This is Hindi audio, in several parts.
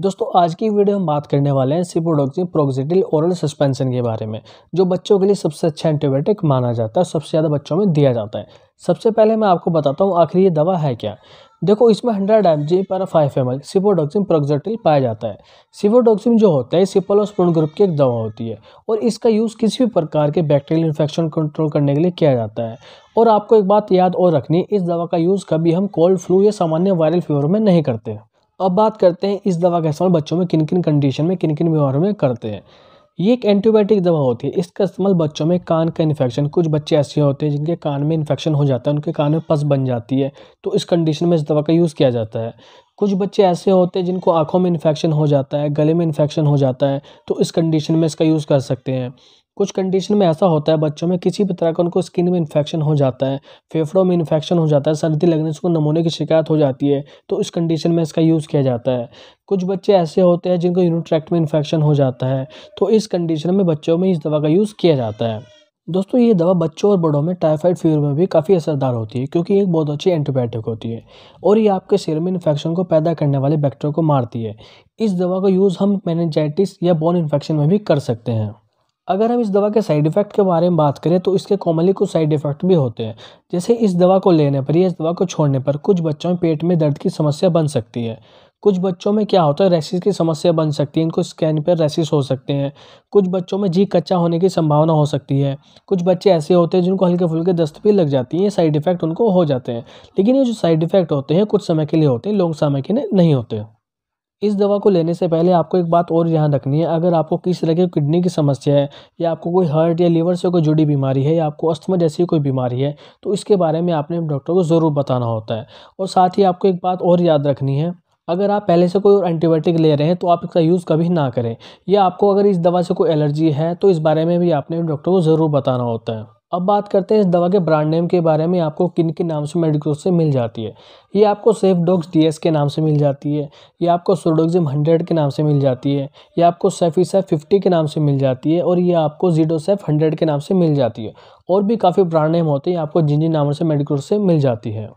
दोस्तों आज की वीडियो हम बात करने वाले हैं सिपोडोक्सिन प्रोक्सिटिल ओरल सस्पेंशन के बारे में जो बच्चों के लिए सबसे अच्छा एंटीबायोटिक माना जाता है सबसे ज़्यादा बच्चों में दिया जाता है सबसे पहले मैं आपको बताता हूँ आखिर ये दवा है क्या देखो इसमें hundred M G per five M L cefpodoxime proxetil पाया जाता है सिपोडोक्सिन जो होता है सिपोलोस्पोन ग्रुप की एक दवा होती है और इसका यूज़ किसी भी प्रकार के बैक्टीरियल इन्फेक्शन कंट्रोल करने के लिए किया जाता है और आपको एक बात याद और रखनी इस दवा का यूज़ कभी हम कोल्ड फ्लू या सामान्य वायरल फीवर में नहीं करते अब बात करते हैं इस दवा का इस्तेमाल मतलब बच्चों में किन किन कंडीशन में किन किन बीमारियों में करते हैं ये एक एंटीबायोटिक दवा होती है इसका इस्तेमाल बच्चों में कान का इन्फेक्शन कुछ बच्चे ऐसे होते हैं जिनके कान में इन्फेक्शन हो जाता है उनके कान में पस बन जाती है तो इस कंडीशन में इस दवा का यूज़ किया जाता है कुछ बच्चे ऐसे होते हैं जिनको आँखों में इन्फेक्शन हो जाता है गले में इन्फेक्शन हो जाता है तो इस कंडीशन में इसका यूज़ कर सकते हैं कुछ कंडीशन में ऐसा होता है बच्चों में किसी भी तरह का उनको स्किन में इन्फेक्शन हो जाता है फेफड़ों में इन्फेक्शन हो जाता है सर्दी लगने से उनको नमूने की शिकायत हो जाती है तो इस कंडीशन में इसका यूज़ किया जाता है कुछ बच्चे ऐसे होते हैं जिनको यूनिट्रैक्ट ट्रैक्ट में इन्फेक्शन हो जाता है तो इस कंडीशन में बच्चों में इस दवा का यूज़ किया जाता है दोस्तों ये दवा बच्चों और बड़ों में टाइफाइड फीवर में भी काफ़ी असरदार होती है क्योंकि एक बहुत अच्छी एंटीबायोटिक होती है और ये आपके सिर में इन्फेक्शन को पैदा करने वाले बैक्टेरिया को मारती है इस दवा का यूज़ हम मैनेजाइटिस या बोन इन्फेक्शन में भी कर सकते हैं अगर हम इस दवा के साइड इफ़ेक्ट के बारे में बात करें तो इसके कॉमनली कुछ साइड इफ़ेक्ट भी होते हैं जैसे इस दवा को लेने पर या इस दवा को छोड़ने पर कुछ बच्चों में पेट में दर्द की समस्या बन सकती है कुछ बच्चों में क्या होता है रेसिस की समस्या बन सकती है इनको स्कैन पर रेसिस हो सकते हैं कुछ बच्चों में जी कच्चा होने की संभावना हो सकती है कुछ बच्चे ऐसे होते हैं जिनको हल्के फुल्के दस्त भी लग जाती हैं ये साइड इफ़ेक्ट उनको हो जाते हैं लेकिन ये जो साइड इफ़ेक्ट होते हैं कुछ समय के लिए होते हैं लॉन्ग समय के लिए नहीं होते इस दवा को लेने से पहले आपको एक बात और ध्यान रखनी है अगर आपको किसी तरह की किडनी की समस्या है या आपको कोई हार्ट या लीवर से कोई जुड़ी बीमारी है या आपको अस्थमा जैसी कोई बीमारी है तो इसके बारे में आपने डॉक्टर को ज़रूर बताना होता है और साथ ही आपको एक बात और याद रखनी है अगर आप पहले से कोई और एंटीबायोटिक ले रहे हैं तो आप इसका यूज़ कभी ना करें या आपको अगर इस दवा से कोई एलर्जी है तो इस बारे में भी आपने डॉक्टर को ज़रूर बताना होता है अब बात करते हैं इस दवा के ब्रांड नेम के बारे में आपको किन किन नाम से मेडिकोज से मिल जाती है ये आपको सेफ डॉग्स डी के नाम से मिल जाती है ये आपको सोडोगजिम हंड्रेड के नाम से मिल जाती है ये आपको सेफीसेफ फिफ्टी के नाम से मिल जाती है और ये आपको जीडोसेफ हंड्रेड के नाम से मिल जाती है और भी काफ़ी ब्रांड नेम होते हैं आपको जिन जिन नामों से मेडिकोज से मिल जाती है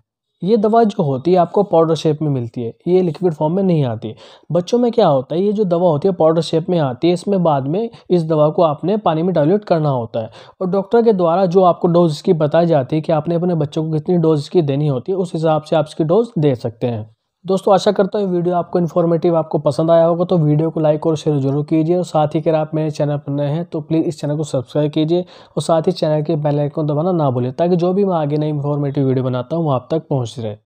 ये दवा जो होती है आपको पाउडर शेप में मिलती है ये लिक्विड फॉर्म में नहीं आती बच्चों में क्या होता है ये जो दवा होती है पाउडर शेप में आती है इसमें बाद में इस दवा को आपने पानी में डाइल्यूट करना होता है और डॉक्टर के द्वारा जो आपको डोज इसकी बताई जाती है कि आपने अपने बच्चों को कितनी डोज इसकी देनी होती है उस हिसाब से आप इसकी डोज दे सकते हैं दोस्तों आशा करता हूँ वीडियो आपको इन्फॉर्मेटिव आपको पसंद आया होगा तो वीडियो को लाइक और शेयर जरूर कीजिए और साथ ही अगर आप मेरे चैनल पर नए हैं तो प्लीज़ इस चैनल को सब्सक्राइब कीजिए और साथ ही चैनल के बेल आइकन दबाना ना भूलें ताकि जो भी मैं आगे नई इन्फॉर्मेटिव वीडियो बनाता हूँ वो आप तक पहुँच रहे